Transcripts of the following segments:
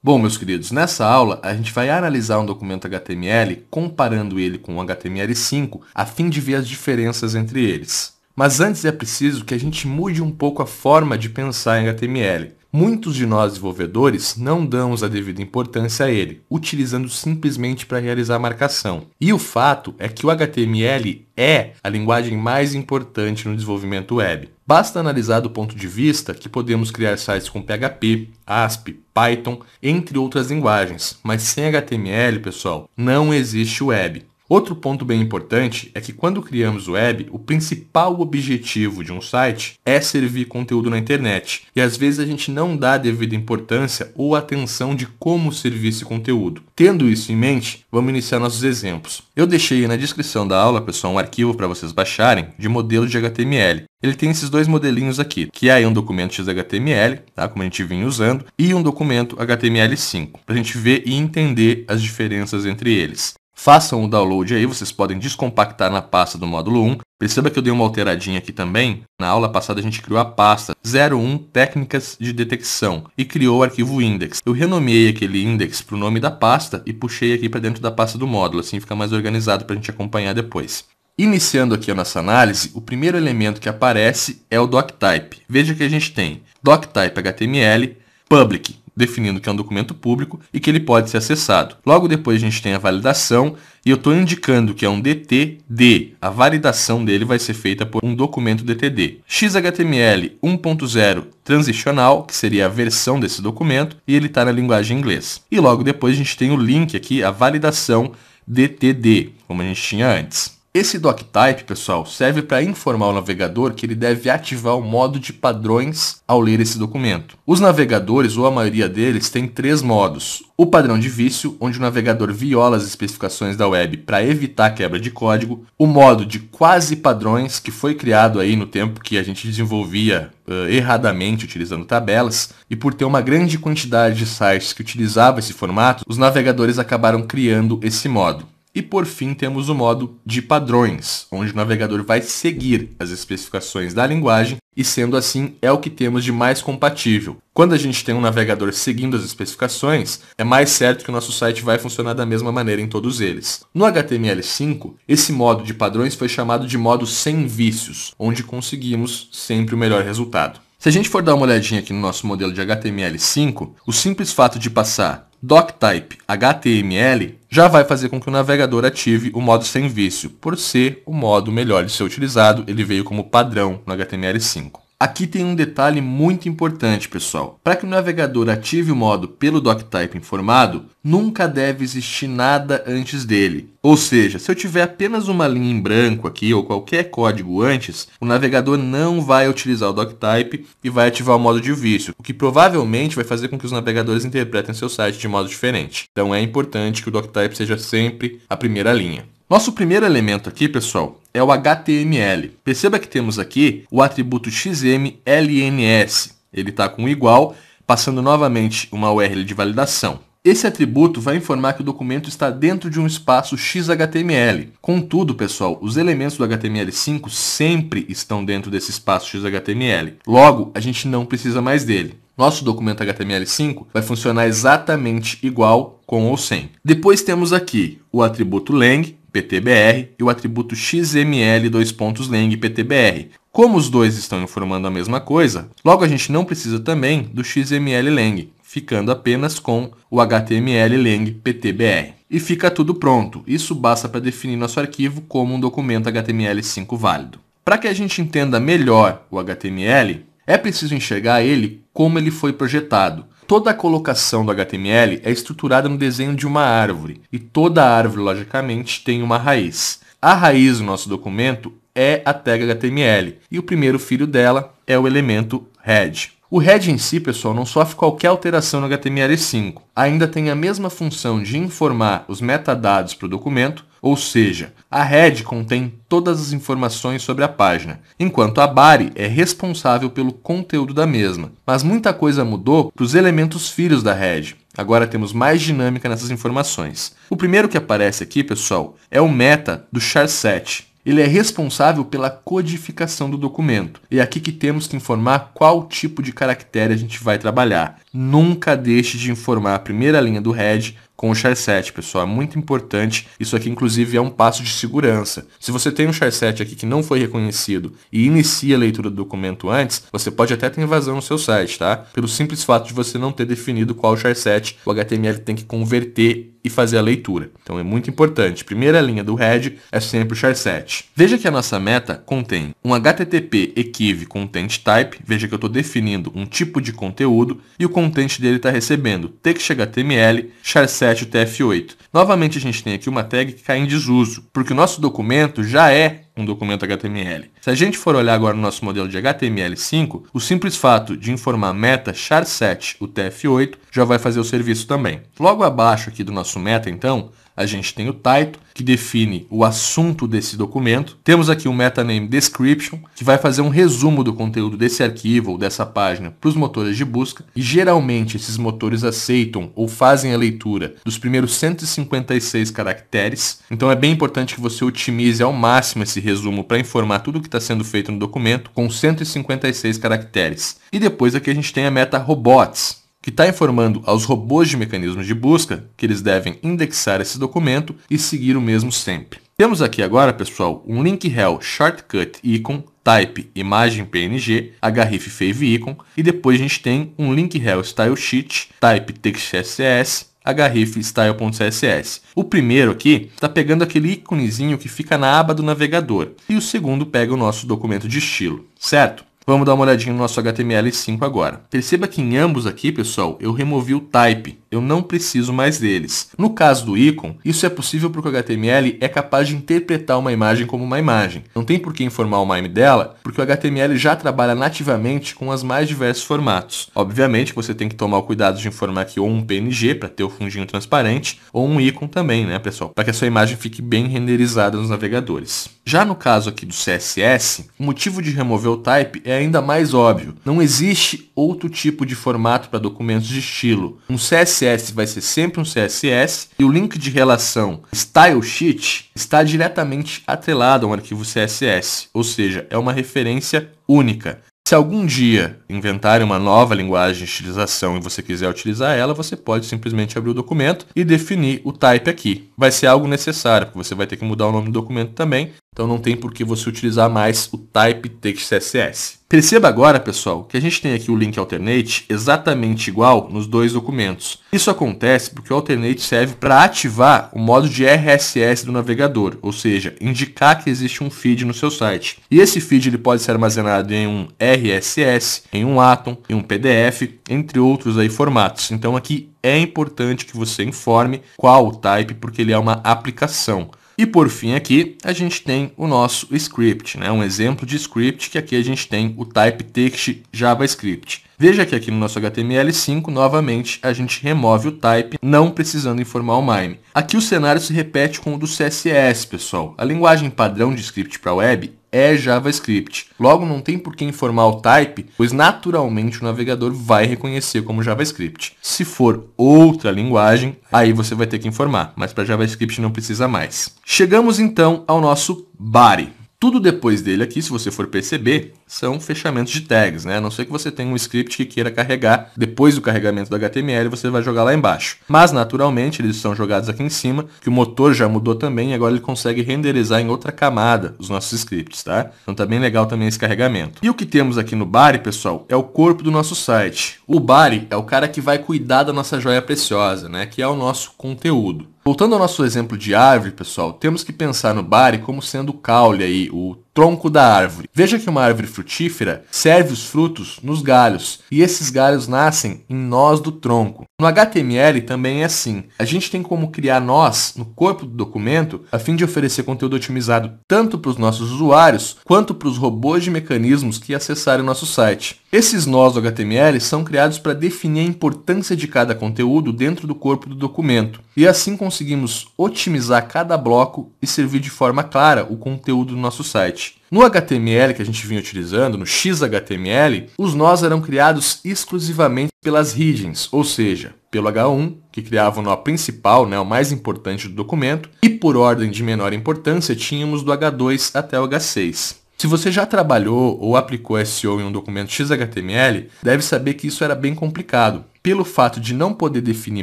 Bom, meus queridos, nessa aula a gente vai analisar um documento HTML comparando ele com o HTML5 a fim de ver as diferenças entre eles. Mas antes é preciso que a gente mude um pouco a forma de pensar em HTML. Muitos de nós desenvolvedores não damos a devida importância a ele, utilizando simplesmente para realizar a marcação. E o fato é que o HTML é a linguagem mais importante no desenvolvimento web. Basta analisar do ponto de vista que podemos criar sites com PHP, ASP, Python, entre outras linguagens, mas sem HTML, pessoal, não existe web. Outro ponto bem importante é que quando criamos web, o principal objetivo de um site é servir conteúdo na internet. E às vezes a gente não dá a devida importância ou atenção de como servir esse conteúdo. Tendo isso em mente, vamos iniciar nossos exemplos. Eu deixei na descrição da aula, pessoal, um arquivo para vocês baixarem de modelo de HTML. Ele tem esses dois modelinhos aqui, que é um documento XHTML, tá? como a gente vinha usando, e um documento HTML5, para a gente ver e entender as diferenças entre eles. Façam o download aí, vocês podem descompactar na pasta do módulo 1. Perceba que eu dei uma alteradinha aqui também. Na aula passada a gente criou a pasta 01 Técnicas de Detecção e criou o arquivo index. Eu renomeei aquele index para o nome da pasta e puxei aqui para dentro da pasta do módulo, assim fica mais organizado para a gente acompanhar depois. Iniciando aqui a nossa análise, o primeiro elemento que aparece é o doctype. Veja que a gente tem doctype HTML, public definindo que é um documento público e que ele pode ser acessado. Logo depois a gente tem a validação e eu estou indicando que é um DTD. A validação dele vai ser feita por um documento DTD. XHTML 1.0 transicional, que seria a versão desse documento, e ele está na linguagem inglesa. E logo depois a gente tem o link aqui, a validação DTD, como a gente tinha antes. Esse doctype, pessoal, serve para informar o navegador que ele deve ativar o modo de padrões ao ler esse documento. Os navegadores, ou a maioria deles, tem três modos. O padrão de vício, onde o navegador viola as especificações da web para evitar quebra de código. O modo de quase padrões, que foi criado aí no tempo que a gente desenvolvia uh, erradamente utilizando tabelas. E por ter uma grande quantidade de sites que utilizava esse formato, os navegadores acabaram criando esse modo. E por fim temos o modo de padrões, onde o navegador vai seguir as especificações da linguagem e sendo assim é o que temos de mais compatível. Quando a gente tem um navegador seguindo as especificações, é mais certo que o nosso site vai funcionar da mesma maneira em todos eles. No HTML5, esse modo de padrões foi chamado de modo sem vícios, onde conseguimos sempre o melhor resultado. Se a gente for dar uma olhadinha aqui no nosso modelo de HTML5, o simples fato de passar DocType HTML já vai fazer com que o navegador ative o modo sem vício, por ser o modo melhor de ser utilizado, ele veio como padrão no HTML5. Aqui tem um detalhe muito importante, pessoal. Para que o navegador ative o modo pelo DocType informado, nunca deve existir nada antes dele. Ou seja, se eu tiver apenas uma linha em branco aqui ou qualquer código antes, o navegador não vai utilizar o doctype e vai ativar o modo de vício, o que provavelmente vai fazer com que os navegadores interpretem seu site de modo diferente. Então é importante que o doctype seja sempre a primeira linha. Nosso primeiro elemento aqui, pessoal, é o HTML. Perceba que temos aqui o atributo XMLNS. Ele está com igual, passando novamente uma URL de validação. Esse atributo vai informar que o documento está dentro de um espaço XHTML. Contudo, pessoal, os elementos do HTML5 sempre estão dentro desse espaço XHTML. Logo, a gente não precisa mais dele. Nosso documento HTML5 vai funcionar exatamente igual com ou sem. Depois temos aqui o atributo lang, PTBR e o atributo XML dois pontos lang PTBR. Como os dois estão informando a mesma coisa, logo a gente não precisa também do XML lang ficando apenas com o HTML lang ptbr. E fica tudo pronto, isso basta para definir nosso arquivo como um documento HTML5 válido. Para que a gente entenda melhor o HTML, é preciso enxergar ele como ele foi projetado. Toda a colocação do HTML é estruturada no desenho de uma árvore, e toda árvore, logicamente, tem uma raiz. A raiz do nosso documento é a tag HTML, e o primeiro filho dela é o elemento head. O head em si, pessoal, não sofre qualquer alteração no HTML5. Ainda tem a mesma função de informar os metadados para o documento, ou seja, a head contém todas as informações sobre a página, enquanto a body é responsável pelo conteúdo da mesma. Mas muita coisa mudou para os elementos filhos da head. Agora temos mais dinâmica nessas informações. O primeiro que aparece aqui, pessoal, é o meta do char 7. Ele é responsável pela codificação do documento. E é aqui que temos que informar qual tipo de caractere a gente vai trabalhar. Nunca deixe de informar a primeira linha do head com o char7, pessoal. É muito importante. Isso aqui, inclusive, é um passo de segurança. Se você tem um char7 aqui que não foi reconhecido e inicia a leitura do documento antes, você pode até ter invasão no seu site, tá? Pelo simples fato de você não ter definido qual char7 o HTML tem que converter e fazer a leitura. Então é muito importante. Primeira linha do head é sempre o char7. Veja que a nossa meta contém um HTTP equiv content type, veja que eu estou definindo um tipo de conteúdo e o content dele está recebendo text HTML, char7 7 o TF8. Novamente a gente tem aqui uma tag que cai em desuso, porque o nosso documento já é um documento HTML. Se a gente for olhar agora no nosso modelo de HTML5, o simples fato de informar meta char7 o TF8 já vai fazer o serviço também. Logo abaixo aqui do nosso meta, então, a gente tem o title, que define o assunto desse documento. Temos aqui o metaname description, que vai fazer um resumo do conteúdo desse arquivo ou dessa página para os motores de busca. E geralmente esses motores aceitam ou fazem a leitura dos primeiros 156 caracteres. Então é bem importante que você otimize ao máximo esse resumo para informar tudo o que está sendo feito no documento com 156 caracteres. E depois aqui a gente tem a meta robots que está informando aos robôs de mecanismos de busca que eles devem indexar esse documento e seguir o mesmo sempre. Temos aqui agora, pessoal, um link rel shortcut icon type imagem png href fave icon e depois a gente tem um link rel style sheet type text.css href style.css. O primeiro aqui está pegando aquele íconezinho que fica na aba do navegador e o segundo pega o nosso documento de estilo, certo? Vamos dar uma olhadinha no nosso HTML5 agora. Perceba que em ambos aqui, pessoal, eu removi o type. Eu não preciso mais deles. No caso do ícone, isso é possível porque o HTML é capaz de interpretar uma imagem como uma imagem. Não tem por que informar o MIME dela, porque o HTML já trabalha nativamente com as mais diversos formatos. Obviamente, você tem que tomar o cuidado de informar que ou um PNG para ter o fundinho transparente, ou um ícone também, né, pessoal? Para que a sua imagem fique bem renderizada nos navegadores. Já no caso aqui do CSS, o motivo de remover o type é ainda mais óbvio. Não existe outro tipo de formato para documentos de estilo. Um CSS CSS vai ser sempre um CSS e o link de relação style sheet está diretamente atrelado a um arquivo CSS, ou seja, é uma referência única. Se algum dia inventarem uma nova linguagem de estilização e você quiser utilizar ela, você pode simplesmente abrir o documento e definir o type aqui. Vai ser algo necessário, porque você vai ter que mudar o nome do documento também, então não tem por que você utilizar mais o type text CSS. Perceba agora, pessoal, que a gente tem aqui o link alternate exatamente igual nos dois documentos. Isso acontece porque o alternate serve para ativar o modo de RSS do navegador, ou seja, indicar que existe um feed no seu site. E esse feed ele pode ser armazenado em um RSS, em um Atom, em um PDF, entre outros aí formatos. Então aqui é importante que você informe qual o type, porque ele é uma aplicação. E por fim aqui, a gente tem o nosso script, né? um exemplo de script que aqui a gente tem o type-text JavaScript. Veja que aqui no nosso HTML5, novamente, a gente remove o type, não precisando informar o MIME. Aqui o cenário se repete com o do CSS, pessoal. A linguagem padrão de script para web é JavaScript. Logo, não tem por que informar o type, pois naturalmente o navegador vai reconhecer como JavaScript. Se for outra linguagem, aí você vai ter que informar, mas para JavaScript não precisa mais. Chegamos então ao nosso body. Tudo depois dele aqui, se você for perceber, são fechamentos de tags, né? A não ser que você tenha um script que queira carregar depois do carregamento do HTML, você vai jogar lá embaixo. Mas naturalmente eles são jogados aqui em cima, que o motor já mudou também e agora ele consegue renderizar em outra camada os nossos scripts, tá? Então tá bem legal também esse carregamento. E o que temos aqui no Bari, pessoal, é o corpo do nosso site. O Bari é o cara que vai cuidar da nossa joia preciosa, né? Que é o nosso conteúdo. Voltando ao nosso exemplo de árvore, pessoal, temos que pensar no Bari como sendo o caule aí, o tronco da árvore. Veja que uma árvore frutífera serve os frutos nos galhos, e esses galhos nascem em nós do tronco. No HTML também é assim. A gente tem como criar nós no corpo do documento a fim de oferecer conteúdo otimizado tanto para os nossos usuários quanto para os robôs de mecanismos que acessarem o nosso site. Esses nós do HTML são criados para definir a importância de cada conteúdo dentro do corpo do documento e assim conseguimos otimizar cada bloco e servir de forma clara o conteúdo do nosso site. No HTML que a gente vinha utilizando, no XHTML, os nós eram criados exclusivamente pelas regions, ou seja, pelo H1, que criava o nó principal, né, o mais importante do documento, e por ordem de menor importância tínhamos do H2 até o H6. Se você já trabalhou ou aplicou SEO em um documento XHTML, deve saber que isso era bem complicado pelo fato de não poder definir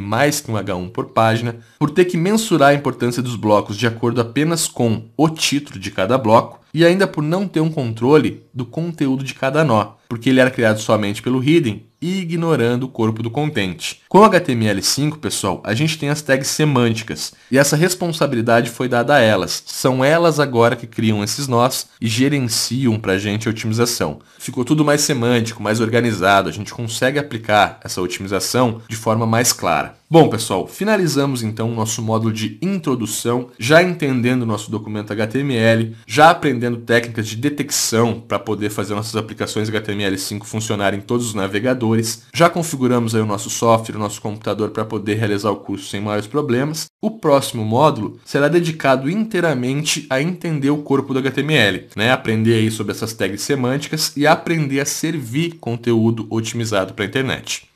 mais que um H1 por página, por ter que mensurar a importância dos blocos de acordo apenas com o título de cada bloco e ainda por não ter um controle do conteúdo de cada nó, porque ele era criado somente pelo Hidden ignorando o corpo do contente. Com o HTML5, pessoal, a gente tem as tags semânticas, e essa responsabilidade foi dada a elas. São elas agora que criam esses nós e gerenciam para a gente a otimização. Ficou tudo mais semântico, mais organizado, a gente consegue aplicar essa otimização de forma mais clara. Bom, pessoal, finalizamos então o nosso módulo de introdução, já entendendo o nosso documento HTML, já aprendendo técnicas de detecção para poder fazer nossas aplicações HTML5 funcionarem em todos os navegadores, já configuramos aí o nosso software, o nosso computador para poder realizar o curso sem maiores problemas. O próximo módulo será dedicado inteiramente a entender o corpo do HTML, né? aprender aí sobre essas tags semânticas e aprender a servir conteúdo otimizado para a internet.